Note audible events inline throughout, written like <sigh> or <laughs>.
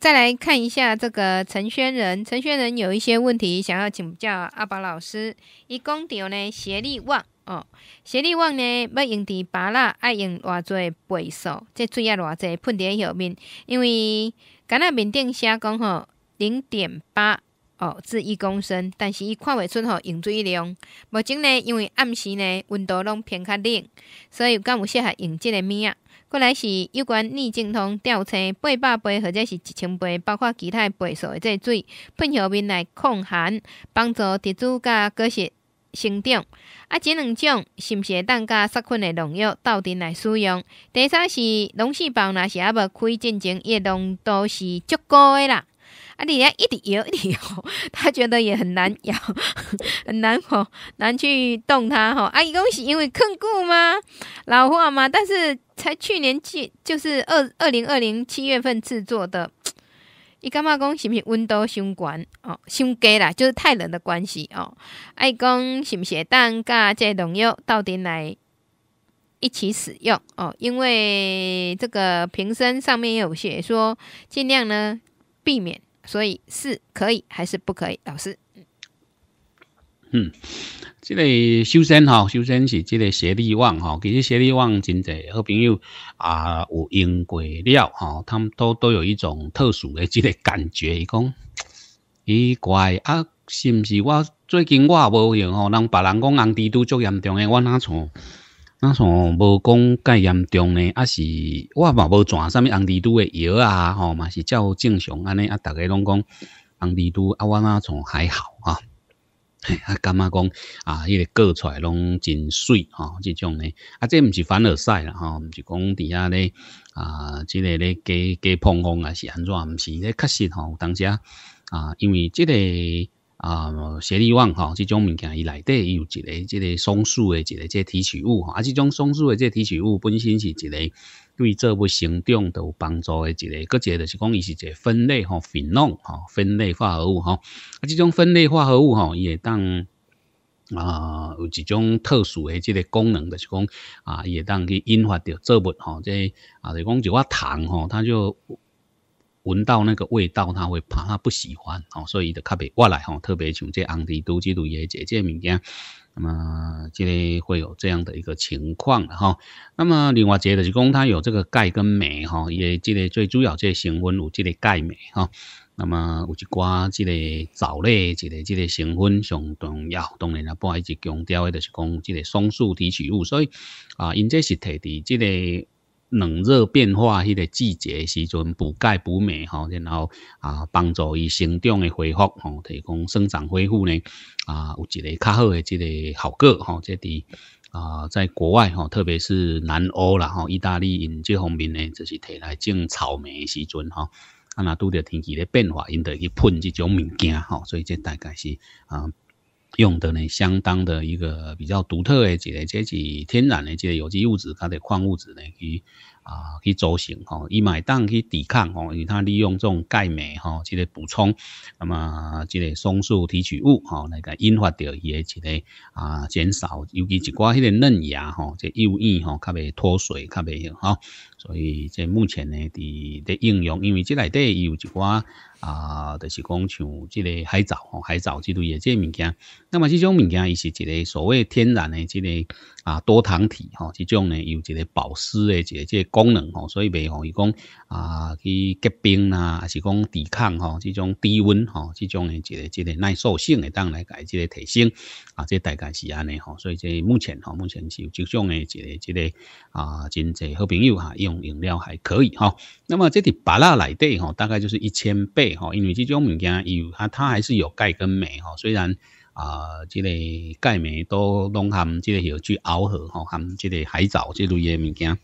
再来看一下这个陈轩仁，陈轩仁有一些问题，想要请教阿宝老师。伊讲到呢，斜力旺哦，斜力旺呢要用伫巴拉，爱用偌济倍数，即水要偌济喷滴后面，因为敢若面顶写讲吼零点八哦，至一公升，但是伊看袂出吼，用水量目前呢，因为暗时呢温度拢偏较冷，所以有干有适合用即个物啊。过来是有关逆境通吊车八百倍或者是一千倍，包括其他倍数的这水喷上面来抗寒，帮助植株加果实生长。啊，这两种是不是当加杀菌的农药斗阵来使用？第三是农事胞若是不可开进前叶浓都是足够的啦。啊，你要一直摇一直摇，他觉得也很难摇，很难吼，难去动它吼。啊，伊讲是因为坚固吗？老化吗？但是。才去年制，就是二二零二零七月份制作的。伊干嘛讲？是不是温度升悬哦？升低啦，就是太冷的关系哦。爱讲是不是蛋加这农药到店来一起使用哦？因为这个瓶身上面有写说，尽量呢避免，所以是可以还是不可以？老师？嗯，即个首先吼，首先是即个邪力旺吼。其实邪力旺真济好朋友啊，有用过了吼，他们都都有一种特殊的即个感觉，伊讲奇怪啊，是不是？我最近我也无用吼，人别人讲红蜘蛛足严重的，我哪从哪从无讲介严重呢？啊是，我嘛无抓啥物红蜘蛛的药啊吼嘛，是照正常安尼啊，大家拢讲红蜘蛛啊，我哪从还好啊。<laughs> 啊，感觉讲啊，迄个过出来拢真水吼，这种诶啊，这毋是凡尔赛啦吼，唔是讲伫遐咧啊，之个咧加加膨风啊是安怎？毋是咧，确实吼，有当时啊，因为这个啊，雪莉王吼，这种物件伊内底伊有一个这个松树诶，一个即提取物吼，啊，即种松树诶，即提取物本身是一个。对作物生长都有帮助的一个，一个就是讲伊是一个分类吼，分弄吼，分类化合物吼。啊，这种分类化合物吼，伊会当啊有一种特殊的这个功能，就是讲啊，伊会当去引发着作物吼，即啊，就讲一寡糖吼，它就闻到那个味道，他会怕，他不喜欢哦，所以就特别外来吼，特别像这红第斯之类的这这物件。那么，这里会有这样的一个情况了哈。那么，另外，个得是讲它有这个钙跟镁哈，也这里最主要这个成分有这个钙镁哈。那么，有一寡这个藻类，这个这个成分上重要。当然了，不一是强调的就是讲这个松树提取物。所以啊，因这是提的这个。冷热变化迄个季节时阵补钙补镁吼，然后啊帮助伊生长的恢复吼，提供生长恢复呢啊有一个较好诶，即个效果吼。即伫啊在国外吼，特别是南欧啦吼，意大利人即方面呢，就是提来种草莓时阵哈，啊那拄着天气咧变化，因得去喷即种物件吼，所以这大概是啊。用的呢，相当的一个比较独特的一个，这是天然的这个有机物质，它的矿物质呢，去啊去组成吼，一买当去抵抗吼，因为它利用这种钙镁吼，这个补充，那么这个松树提取物吼，来个引发掉伊的一个啊减少，尤其一寡迄个嫩芽吼，这幼叶吼，较袂脱水，较袂哈，所以这目前呢，伫在应用，因为这内底有一寡。啊，就是讲像这个海藻吼，海藻之类也这物件，那么这种物件伊是一个所谓天然的这个啊多糖体吼，这种呢有一个保湿的一个这功能吼，所以未讲伊讲啊去结冰啊，还是讲抵抗吼这种低温吼，这种的一个一个耐受性的当来改这个提升啊，这大概是安尼吼，所以这目前吼目前是就种的一个一个啊真侪好朋友哈用饮料还可以哈，那么这滴巴拉里底吼大概就是一千倍。吼，因为这种物件有啊，它还是有钙跟镁吼，虽然啊，这类钙镁都拢含这有去螯合吼，含这个海藻这类的物件。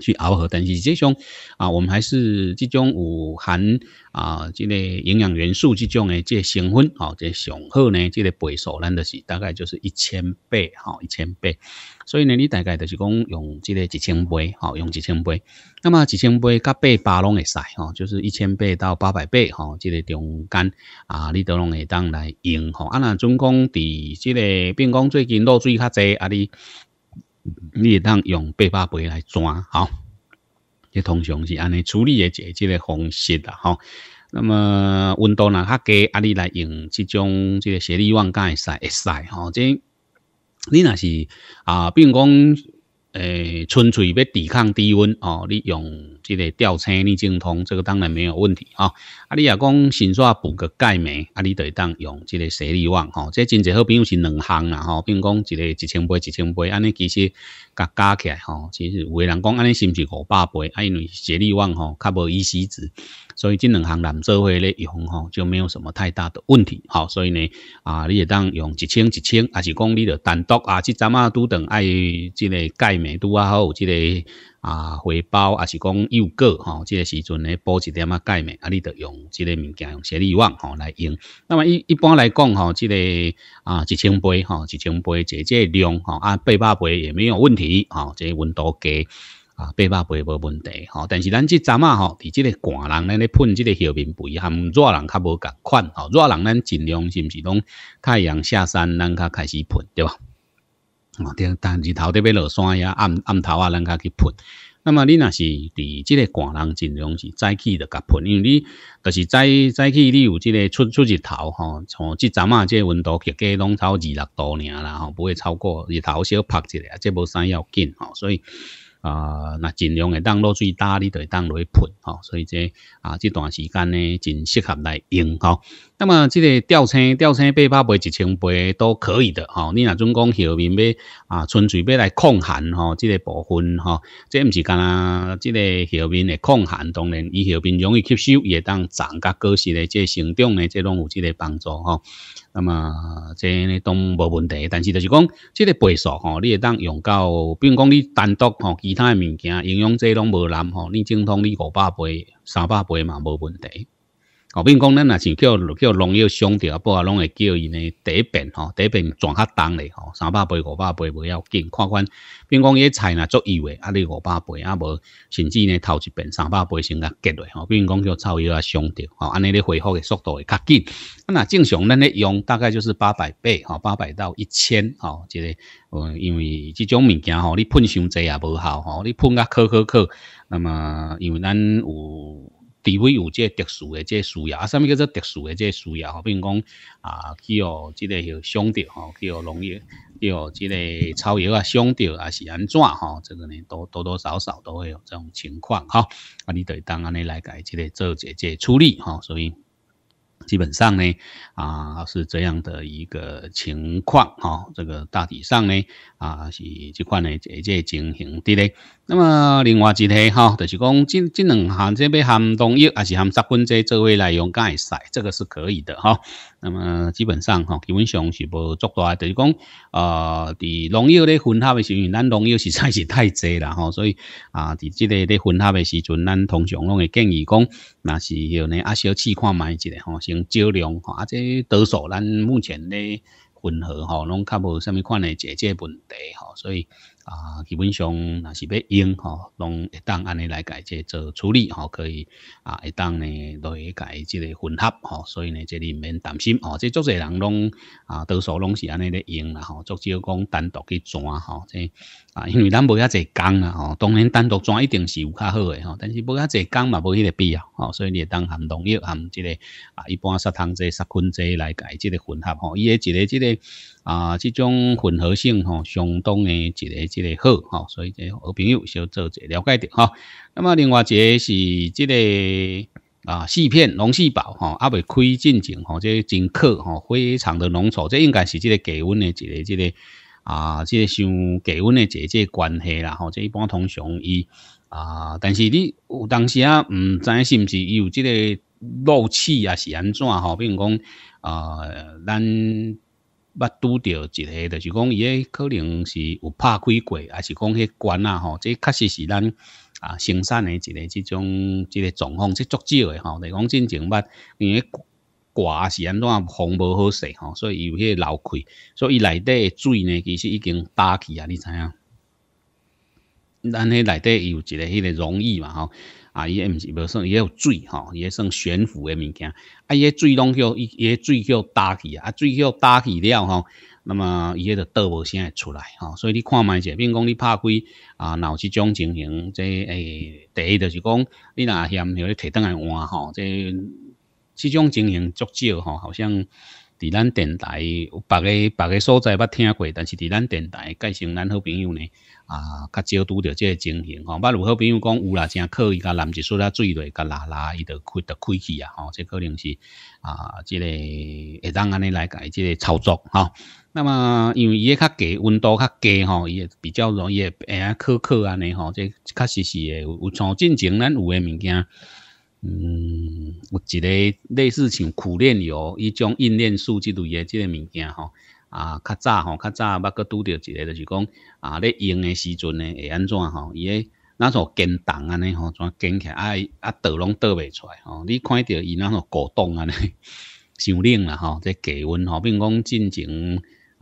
去熬合，但是实际上啊，我们还是这种有含啊，即个营养元素这种诶，即成分吼，即上好呢，即个倍数咱就是大概就是一千倍吼，一千倍。所以呢，你大概就是讲用即个一千倍吼，用一千倍，那么一千倍甲八百拢会使吼，就是一千倍到八百倍吼，即个中间啊，你都拢会当来用吼。啊，那总共伫即个，如讲最近落水较侪啊你。你会当用八百倍来抓，好，这通常是安尼处理嘅一个方式啦，吼。那么温度若较低，啊，你来用即种即个斜率万会使会使吼，即你若是啊，比如讲。诶，纯粹要抵抗低温哦，你用即个吊车逆精通，这个当然没有问题啊。啊，你若讲新刷补个钙镁，啊，你得当用即个舍利旺吼，即真侪好朋友是两项啦吼，并讲一个一千杯、一千杯，安尼其实甲加起来吼，其实有人讲安尼是不是五百杯？啊，因为舍利旺吼较无易吸子。所以这两行咱做会咧用吼，就没有什么太大的问题。好，所以呢，啊，你会当用一千、一千，啊，是讲你得单独啊，即阵啊，都等爱即个钙镁多啊，或即个啊，回 B 啊，是讲幼果吼，即个时阵咧补一点啊，钙镁啊，你得用即个物件，用斜力网吼来用。那么一一般来讲吼，即个啊，一千杯吼，一千杯，即个量吼，啊八百杯也没有问题。吼、即个温度低。八百倍无问题，吼！但是咱即阵啊，吼，伫这个寒人咧咧喷，这个后面肥含热人较无同款，吼，热人咱尽量是毋是拢太阳下山，咱开始喷，对吧？哦，对，但日头特要落山呀，暗暗头啊，咱较去喷。那么你若是伫这个寒人尽量是早起着甲喷，因为你就是早早起你有这个出出日头，吼，从即阵啊，即个温度结果拢超二十度尔啦，吼，不会超过日头小晒一下，即无啥要紧，吼，所以。啊，那尽量会当落水大，你就会当落去喷吼，所以这啊这段时间呢，真适合来用吼。那么，即个吊青、吊青八百倍、一千倍都可以的，吼。你若准讲后面要啊，纯粹要来抗寒，吼，即个部分，哈，这毋是干啦，即个后面的抗寒，当然，伊后面容易吸收，也当长甲果实的即个成长的，即拢有即个帮助，吼。那么，这呢都无问题，但是就是讲，即个倍数，吼，你会当用到，比如讲你单独吼其他的物件，营养剂拢无难吼，你精通你五百倍、三百倍嘛，无问题。哦，比如讲，咱若是叫叫农药伤啊，不然拢会叫伊呢第一遍吼，第一遍转较重嘞吼，三百倍、五百倍不要紧，看看。比如讲，伊菜若足易萎，啊你五百倍啊无，甚至呢头一遍三百倍先啊结落吼。比如讲，叫草药啊伤掉，吼，安尼你恢复的速度会较紧。那正常咱咧用大概就是八百倍，吼，八百到一千，吼，即个，呃，因为即种物件吼，你喷伤济也无效，吼，你喷啊可可可，那么，因为咱有。除非有这特殊的这需要，啊，什物叫做特殊的这需要？好，比如讲啊，哦，即个许伤着吼，哦，农业，哦，即个草药啊，伤着啊，是安怎？吼？这个呢，多多多少少都会有这种情况，吼。啊，你得当安尼来解即个做一即处理，吼，所以。基本上呢，啊是这样的一个情况哈，这个大体上呢，啊是这块呢也在进行的嘞。那么另外一块哈，就是讲这这两项这边含农药还是含杀菌这作为内容，敢会使这个是可以的哈。那么基本上，吼，基本上是无做大，就是讲，啊，伫农药咧混合的时，阵，咱农药实在是太济啦，吼。<laughs> 所以，啊，伫即个咧混合的时，阵，咱通常拢会建议讲，若是叫呢，啊，小试看卖一吼、嗬，先少量，吼，啊，即多数，咱目前咧混合，吼，拢较无啥物款诶解决问题，吼。所以。啊，基本上那是要用吼，拢会当按呢来解即做处理吼，可以啊会当呢都来解即个混合吼，所以呢即你毋免担心哦。即足侪人拢啊多数拢是按呢咧用啦吼，足少讲单独去转吼，这啊因为咱无遐济工啦吼，当然单独转一定是有较好诶吼，但是无遐济工嘛无迄个必要吼，所以你当含农药含即个啊一般杀虫剂、杀菌剂来解即个混合吼，伊诶一个即个。啊，这种混合性吼，相当的一个一个好吼，所以这好朋友小做者了解点哈。那么另外一个是这个啊细片龙细宝吼，阿未开进前吼，这真渴吼，非常的浓稠，这应该是这个降温的一个一个啊，这个像降温的这这关系啦吼，这一般通常伊啊，但是你有当时啊，唔知是唔是有这个漏气啊，是安怎吼？比如讲啊，咱。捌拄着一个，著是讲伊迄可能是有拍开过，还是讲迄管啊吼，这确实是咱啊生产的一个即种即个状况，即足少的吼。你讲真正捌，因为刮是安怎，风无好势吼，所以伊有迄漏开，所以伊内底水呢，其实已经打起啊，你知影？咱迄内底有一个迄个溶液嘛吼，啊，伊诶毋是无算，也有水吼，伊、也算悬浮诶物件。啊，伊个水拢叫伊，伊个水叫打起啊，啊，水叫打起了吼，那么伊个就倒无啥会出来吼。所以你看卖者，如讲你拍开啊，脑有即种情形，即诶，第一就是讲，你若嫌许个提灯来换吼，即这种情形足少吼，好像。伫咱电台有别个别个所在捌听过，但是伫咱电台介绍咱好朋友呢，啊，较少拄到即个情形吼。别如好朋友讲有啦，正靠伊甲男一出啊水落，甲拉拉伊就开就开去啊吼。这可能是啊，即个会当安尼来改即个操作吼。那么因为伊个较低温度较低吼，伊会比较容易会啊烤烤安尼吼。这确实是会有像进前咱有诶物件。嗯，有一个类似像苦练油、伊种印练术之类诶，即个物件吼，啊，较早吼，较早捌搁拄着一个，就是讲啊，咧用诶时阵呢会安怎吼？伊诶，哪撮坚动安尼吼，怎坚起？啊啊，倒拢倒袂出来吼。你看着伊若撮果冻安尼，伤 <laughs> 冷啦吼，即低温吼，并讲进前。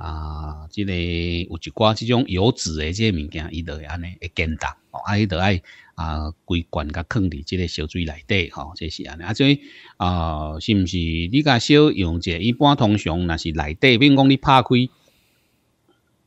啊，即个有一寡即种油脂诶，即个物件，伊就会安尼会坚哦，啊，伊就爱啊规罐甲放伫即个小水内底，吼。即是安尼。啊，所以啊，是毋是你甲小用一一般通常，若是内底，比如讲你拍开，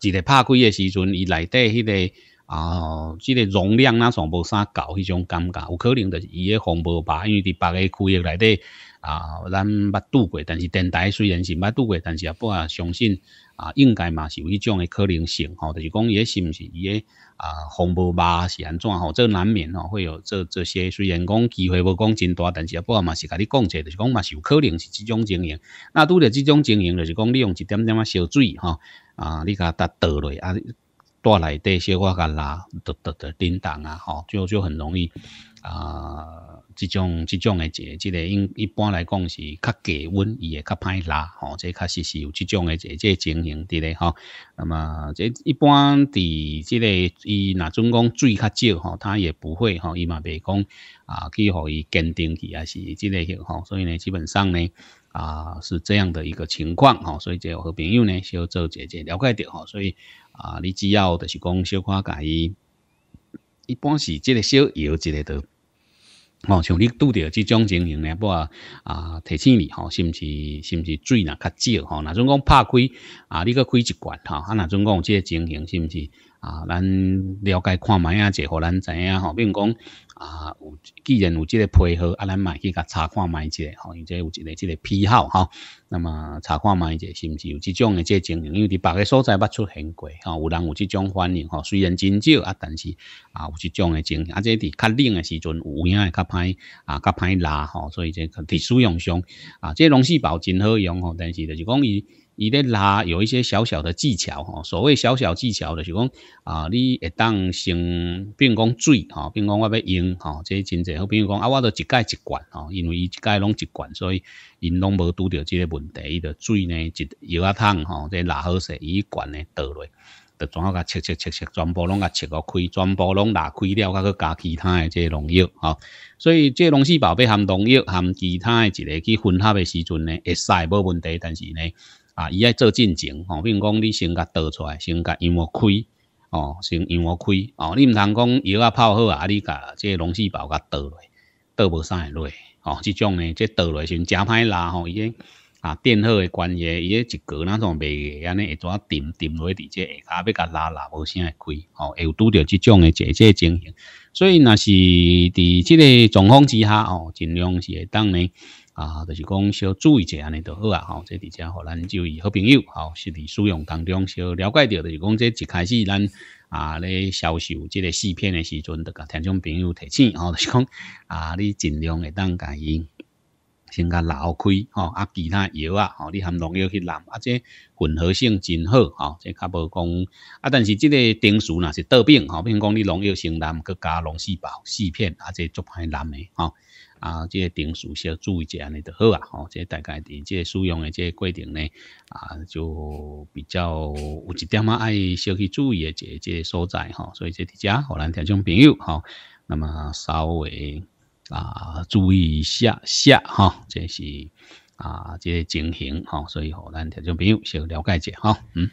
一个拍开诶时阵，伊内底迄个啊，即个容量啊，全部啥够迄种感觉，有可能就是伊诶防爆吧，因为伫别个区域内底。啊，咱捌拄过，但是电台虽然是捌拄过，但是阿波啊相信啊，应该嘛是有迄种诶可能性吼。就是讲，诶是毋是伊诶啊，风波嘛是安怎吼？这难免吼会有这这些。虽然讲机会无讲真大，但是阿啊嘛是甲你讲者，就是讲嘛是有可能是即种经营。那拄着即种经营，就是讲你用一点点啊烧水吼，啊，你甲搭倒落，啊，带内底小可甲拉，就得得叮当啊，吼，就就很容易啊。这种、这种的这、这个，因一般来讲是较低温，伊会较歹拉吼，这确实是有这种的这即情形伫咧吼。那么这一般伫即个伊若阵讲水较少吼，他也不会吼，伊嘛袂讲啊，去互伊坚定去啊是即个个吼。所以呢，基本上呢啊是这样的一个情况哈。所以这有朋友呢，小做姐姐了解，着吼。所以啊，你只要就是讲小可家伊，一般是这个小摇一个多。哦，像你拄到这种情形咧，我啊提醒你吼，是不是？是不是水若较少？吼，若种讲拍开啊，你可开一罐吼。啊，若种讲有这个情形，是不是？啊，咱了解看卖啊者，互咱知影吼。比如讲啊，既然有即个配合，啊，咱嘛去甲查看卖者吼，因为有一个即个批好吼，那么查看卖者是毋是有即种诶即个情形？因为伫别个所在捌出现过吼，有人有即种反应吼，虽然真少啊，但是啊有即种诶情形。啊，即伫较冷诶时阵有影会较歹啊，较歹拉吼，所以即伫使用上啊，即东西包真好用吼，但是著是讲伊。伊咧拉有一些小小的技巧吼，所谓小小技巧就是讲啊，你会当先，比如讲水吼，比如讲我要用吼，即真济，好比如讲啊，我都一盖一罐吼，因为伊一盖拢一罐，所以因拢无拄着即个问题。伊著水呢，一摇啊桶吼，即拉好势，伊罐呢倒落。全部拢甲切个开，全部拢拉开了，去加其他诶即个农药吼。所以即个龙事宝贝含农药含其他诶一个去混合诶时阵呢，会使无问题，但是呢，啊伊爱做进程，吼，比如讲你先甲倒出来，先甲阳光开，哦，先阳光开，哦，你唔通讲药啊泡好啊，你甲即个龙事宝甲倒落，倒无啥会落，哦，即种呢，即倒落是真歹啦吼经。啊，电荷诶关系，伊咧一格，哪像袂诶，安尼，一撮沉沉落去，伫这下骹要甲拉拉无啥会开，哦，会有拄着即种诶，即即情形，所以若是伫即个状况之下哦，尽量是会当咧，啊，就是讲小注意一下安尼就好啊，吼，即伫遮互咱就以好朋友，吼，是伫使用当中小了解着，就是讲即一开始咱啊咧销售即个试片诶时阵，得甲听众朋友提醒，吼，就是讲啊，你尽量会当甲伊先甲老开吼，啊，其他药啊，吼，你含农药去淋，啊，这混合性真好吼，这较无讲，啊，但是即个丁树若是得病，吼，比如讲你农药成淋，佮加农四宝四片，啊，这足歹淋的，吼，啊，这些丁需要注意一下，安尼就好啊，吼，这大概这使用的这规定呢，啊，就比较有一点仔爱小去注意的即个所在，吼，所以即伫遮互咱听众朋友，好，那么稍微。啊，注意一下下哈，这是啊，这情形哈，所以好，咱听众朋友先了解一下哈，嗯。